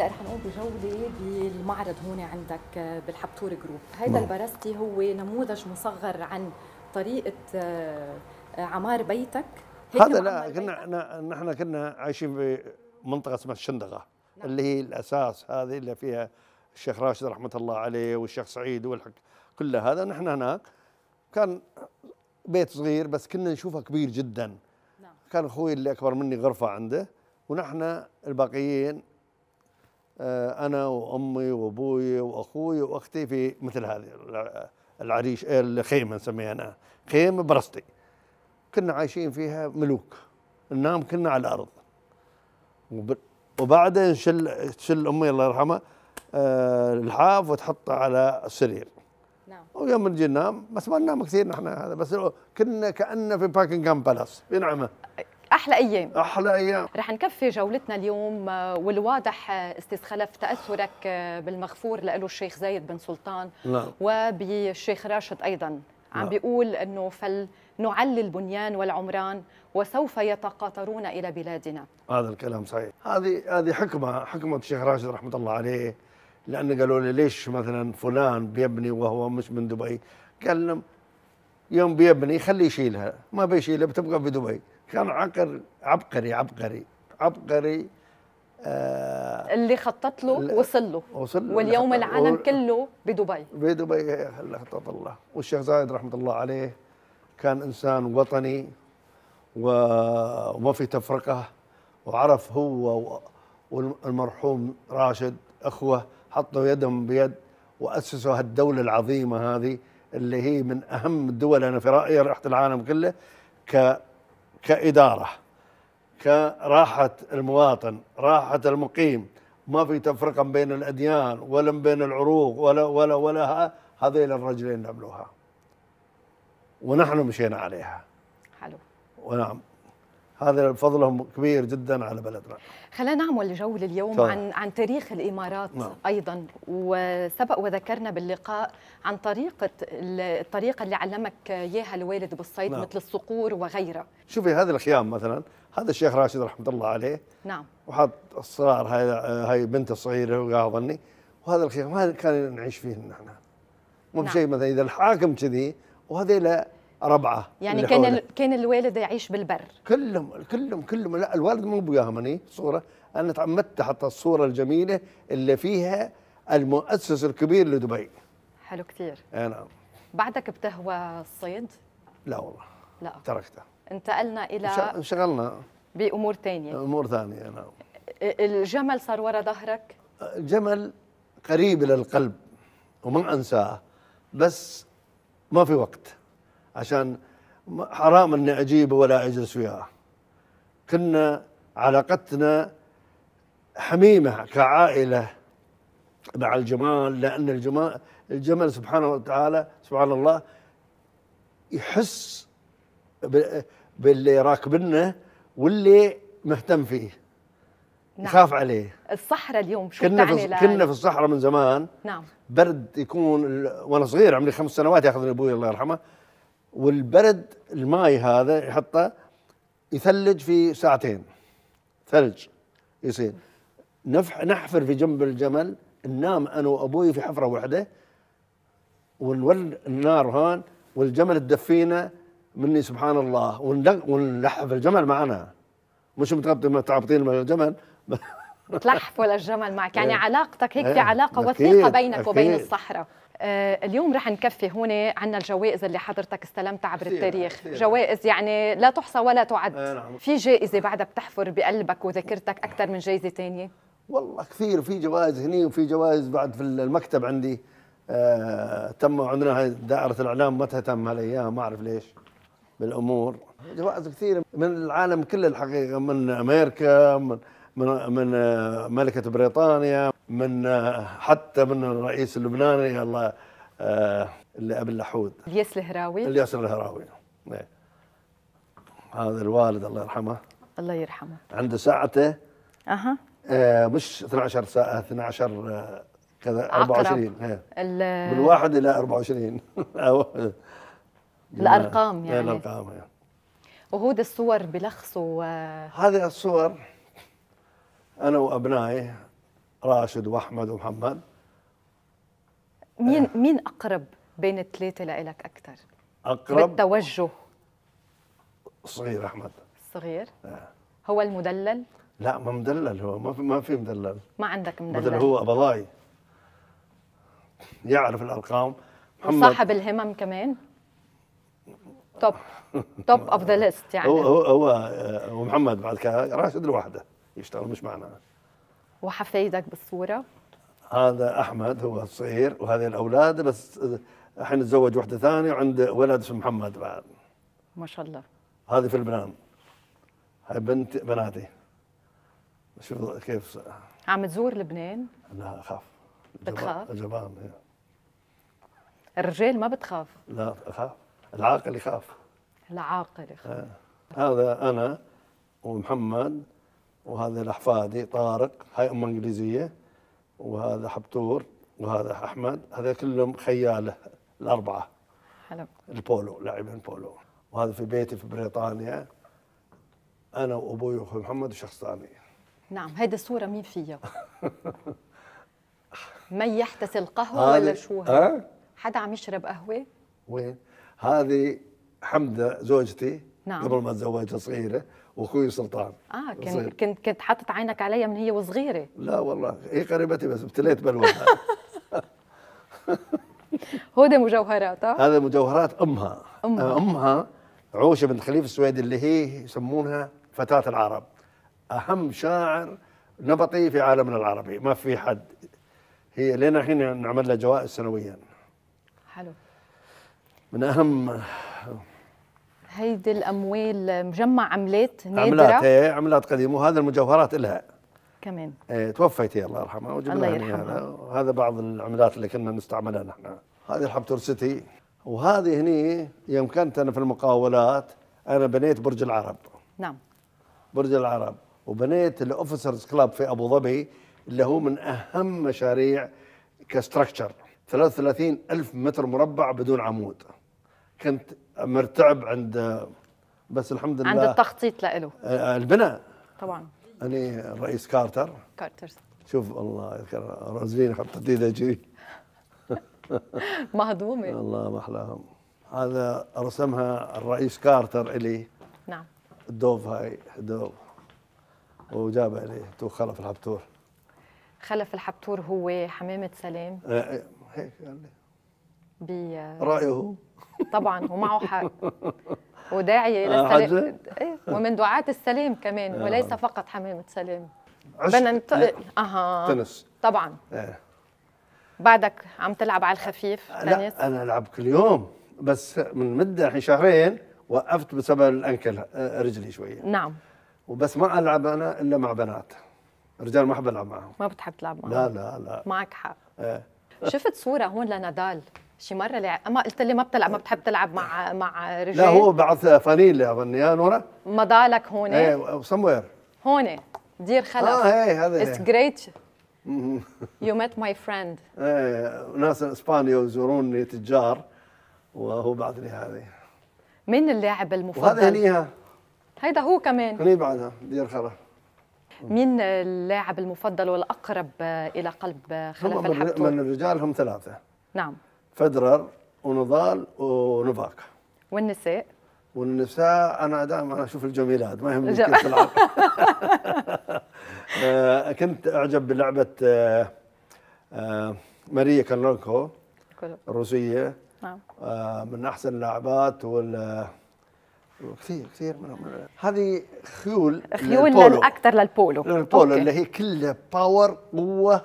هلا رح نقوم بجوله بالمعرض هون عندك آه، بالحبتور جروب هذا نعم. البرستي هو نموذج مصغر عن طريقه آه، آه، عمار بيتك هذا لا كنا نحن كنا عايشين بمنطقه اسمها الشندغه نعم. اللي هي الاساس هذه اللي فيها الشيخ راشد رحمه الله عليه والشيخ سعيد والحق كل هذا نحن هناك كان بيت صغير بس كنا نشوفه كبير جدا نعم. كان اخوي اللي اكبر مني غرفه عنده ونحن الباقيين آه، انا وامي وابوي واخوي واختي في مثل هذه العريش آه، الخيمه نسميها انا خيمه برستي كنا عايشين فيها ملوك ننام كنا على الارض وبعدين شل شل امي الله يرحمها آه، الحاف وتحطه على السرير نعم ويوم نجي ننام بس ما ننام كثير نحن هذا بس كنا كانه في باكنجهام بالاس في نعمه احلى ايام احلى ايام رح نكفي جولتنا اليوم آه، والواضح آه، استاذ خلف تاثرك آه، بالمغفور له الشيخ زايد بن سلطان نعم وبالشيخ راشد ايضا عم لا. نعم. بيقول انه فلنعلي البنيان والعمران وسوف يتقاطرون الى بلادنا هذا الكلام صحيح هذه هذه حكمه حكمه الشيخ راشد رحمه الله عليه لان قالوا لي ليش مثلا فلان بيبني وهو مش من دبي قال لهم يوم بيبني خليه يشيلها ما بيشيلها بتبقى في دبي كان عقر عبقري عبقري عبقري آه اللي خطط له وصل له وصل له واليوم العالم و... كله بدبي بدبي هلا خطط الله والشيخ زايد رحمه الله عليه كان انسان وطني وما في تفرقه وعرف هو والمرحوم راشد اخوه حطوا يدهم بيد واسسوا هالدوله العظيمه هذه اللي هي من اهم الدول انا في رايي رحت العالم كله ك كإدارة كراحة المواطن راحة المقيم ما في تفرقة بين الأديان ولا بين العروق ولا ولا ولا هذين الرجلين نبلوها ونحن مشينا عليها حلو ونعم هذا فضلهم كبير جدا على بلدنا خلينا نعمل جولة اليوم طبعا. عن عن تاريخ الإمارات نعم. أيضا وسبق وذكرنا باللقاء عن طريقة الطريقة اللي علمك إياها الوالد بالصيد نعم. مثل الصقور وغيرها شوفي هذا الخيام مثلا هذا الشيخ راشد رحمة الله عليه نعم وحط الصغار هاي هاي بنته الصغيرة وقاها ظني وهذا الخيام هذا كان نعيش فيه نحن مو نعم. شيء مثلا إذا الحاكم كذي وهذه ربعه يعني كان كان الوالد يعيش بالبر كلهم كلهم كلهم لا الوالد مو بيهمني صوره انا تعمدت حتى الصوره الجميله اللي فيها المؤسس الكبير لدبي حلو كثير اي نعم بعدك بتهوى الصيد؟ لا والله لا تركته انتقلنا الى انشغلنا بامور ثانيه امور ثانيه نعم الجمل صار ورا ظهرك؟ الجمل قريب للقلب وما انساه بس ما في وقت عشان حرام اني اجيبه ولا اجلس وياه كنا علاقتنا حميمه كعائله مع الجمال لان الجمال الجمل سبحانه وتعالى سبحان الله يحس باللي راكبنا واللي مهتم فيه نعم. يخاف عليه الصحراء اليوم شو كنا في كنا في الصحراء من زمان نعم برد يكون وانا صغير عمري خمس سنوات ياخذني ابوي الله يرحمه والبرد الماي هذا يحطه يثلج في ساعتين ثلج يصير نفح نحفر في جنب الجمل ننام انا وابوي في حفره واحده ونولد النار هون والجمل تدفينا مني سبحان الله ونلحف الجمل معنا مش متعبطين من الجمل تلحفوا للجمل معك يعني إيه. علاقتك هيك في إيه. علاقه وثيقه بينك وبين الصحراء آه، اليوم رح نكفي هون عنا الجوائز اللي حضرتك استلمتها عبر التاريخ كثير. جوائز يعني لا تحصى ولا تعد إيه، نعم. في جائزه بعدها بتحفر بقلبك وذاكرتك اكثر من جائزه ثانيه والله كثير في جوائز هني وفي جوائز بعد في المكتب عندي آه تم عندنا دائره الاعلام ما تهتم هالايام ما اعرف ليش بالامور جوائز كثيره من العالم كله الحقيقه من امريكا من, من آه، ملكه بريطانيا من آه، حتى من الرئيس اللبناني الله آه، اللي قبل لحود الياس الهراوي الياس الهراوي إيه. هذا الوالد الله يرحمه الله يرحمه عنده ساعته اها آه مش 12 ساعه 12 آه، كذا 24 ايه من واحد الى 24 الارقام إيه، يعني الارقام يعني. وهود الصور بلخصوا و... هذه الصور انا وابنائي راشد واحمد ومحمد مين آه. مين اقرب بين الثلاثه لإلك اكثر اقرب بالتوجه صغير احمد صغير آه. هو المدلل لا ما مدلل هو ما في ما في مدلل ما عندك مدلل مدلل هو ابضاي يعرف الارقام محمد صاحب الهمم كمان توب توب اوف ذا ليست يعني هو هو هو آه، ومحمد بعد كذا راشد لوحده يشتغل مش معنا وحفايدك بالصوره هذا احمد هو الصغير وهذه الاولاد بس الحين تزوج وحده ثانيه وعنده ولد اسمه محمد بعد ما شاء الله هذه في لبنان هاي بنت بناتي شوف كيف عم تزور لبنان؟ لا اخاف بتخاف؟ الجبان إيه. الرجال ما بتخاف لا اخاف العاقل يخاف العاقل يخاف إيه. هذا انا ومحمد وهذا الأحفادي طارق هاي أمه إنجليزية وهذا حبتور وهذا أحمد هذا كلهم خياله الأربعة حلو البولو لاعبين بولو وهذا في بيتي في بريطانيا أنا وأبوي وأخوي محمد وشخص ثاني نعم هيدي الصورة مين فيها؟ من يحتسي القهوة ولا شو ها؟ حدا عم يشرب قهوة؟ وين؟ هذه حمدة زوجتي نعم. قبل ما اتزوجها صغيرة واخوي سلطان اه كنت كنت كنت حاطط عينك عليها من هي وصغيره لا والله هي قريبتي بس ابتليت بلوها هودي مجوهرات آه؟ هذا مجوهرات امها امها, آه، أمها عوشه بنت خليفه السويدي اللي هي يسمونها فتاه العرب اهم شاعر نبطي في عالمنا العربي ما في حد هي لنا الحين نعمل لها جوائز سنويا حلو من اهم هيدي الاموال مجمع عملات نادره عملات ايه عملات قديمه وهذا المجوهرات لها كمان ايه توفيت الله يرحمها وجبنا هنا يعني هذا بعض العملات اللي كنا نستعملها نحن هذه الحبتور سيتي وهذه هني يوم كنت انا في المقاولات انا بنيت برج العرب نعم برج العرب وبنيت الاوفيسرز كلاب في ابو ظبي اللي هو من اهم مشاريع كستركتشر 33 ألف متر مربع بدون عمود كنت مرتعب عند بس الحمد لله عند التخطيط لإله آه، البناء طبعا أنا الرئيس كارتر كارتر شوف الله يذكر روزلين حط ايدها كذي مهضومة الله ما أحلاهم هذا رسمها الرئيس كارتر إلي نعم الدوف هاي دوف وجابها لي تو خلف الحبتور خلف الحبتور هو حمامة سلام آه، آه، هيك يعني بي... رأيه طبعا ومعه حق وداعي الى آه، السلام إيه؟ ومن دعاة السلام كمان آه. وليس فقط حمامة سلام بدنا ننتقل اها تنس طبعا آه. بعدك عم تلعب على الخفيف لا تنس. انا العب كل يوم بس من مده شهرين وقفت بسبب الانكل آه، رجلي شويه نعم وبس ما العب انا الا مع بنات رجال ما احب العب معهم ما بتحب تلعب معهم لا لا لا معك حق آه. شفت صوره هون لنادال شي مره لع... اما قلت لي ما بتلعب ما بتحب تلعب مع مع رجال لا هو بعث فانيل اظني يا ما ضالك هون ايه سموير هون دير خلف اه ايه هذا اتس جريت يو ميت ماي فريند ايه ناس اسبانيا يزوروني تجار وهو بعث لي هذه مين اللاعب المفضل؟ وهذا هنيها هيدا هو كمان هني بعدها دير خلف مين اللاعب المفضل والاقرب الى قلب خلف الحبتون؟ من الرجال هم ثلاثه نعم فدرر ونضال ونفاق والنساء والنساء انا دائما اشوف الجميلات ما يهمني كيف تلعب آه، كنت اعجب بلعبه آه، آه، ماريا كارلونكو الروسيه نعم من احسن اللاعبات وال كثير كثير منهم هذه خيول خيول اكثر للبولو للبولو أوكي. اللي هي كلها باور قوه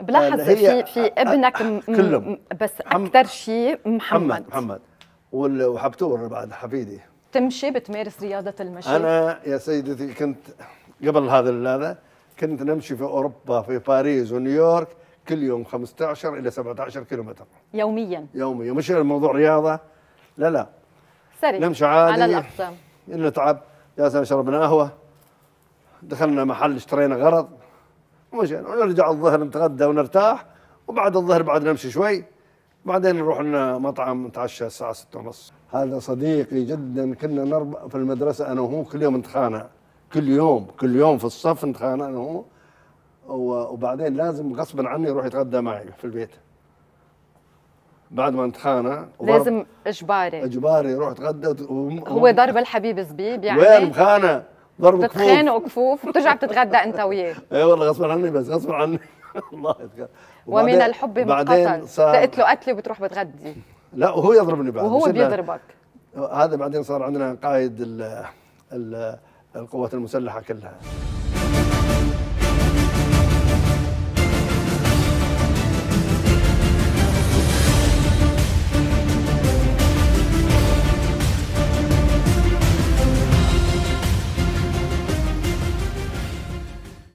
بلاحظ في في ابنك كلهم بس اكثر شيء محمد محمد وحبتور بعد حفيدي تمشي بتمارس رياضه المشي انا يا سيدتي كنت قبل هذا هذا كنت نمشي في اوروبا في باريس ونيويورك كل يوم 15 الى 17 كيلومتر يوميا يوميا مش الموضوع رياضه لا لا سريع نمشي عادي على الاقدام نتعب جالسين شربنا قهوه دخلنا محل اشترينا غرض مشينا ونرجع الظهر نتغدى ونرتاح وبعد الظهر بعد نمشي شوي بعدين نروح لنا مطعم نتعشى الساعة ستة ونص هذا صديقي جدا كنا نربى في المدرسة أنا وهو كل يوم نتخانق كل يوم كل يوم في الصف نتخانق أنا وهو وبعدين لازم غصبا عني يروح يتغدى معي في البيت بعد ما نتخانق لازم اجباري اجباري يروح يتغدى هو ضرب الحبيب زبيب يعني وين مخانق ضرب كفوف بتتخانقوا كفوف وبترجع بتتغدى انت وياه ايه والله غصب عني بس غصب عني الله يتغ... ومن الحب ما قتل صار... تقتله قتله وبتروح بتغدي لا وهو يضربني بعد وهو بيضربك هذا بعدين صار عندنا قائد القوات المسلحه كلها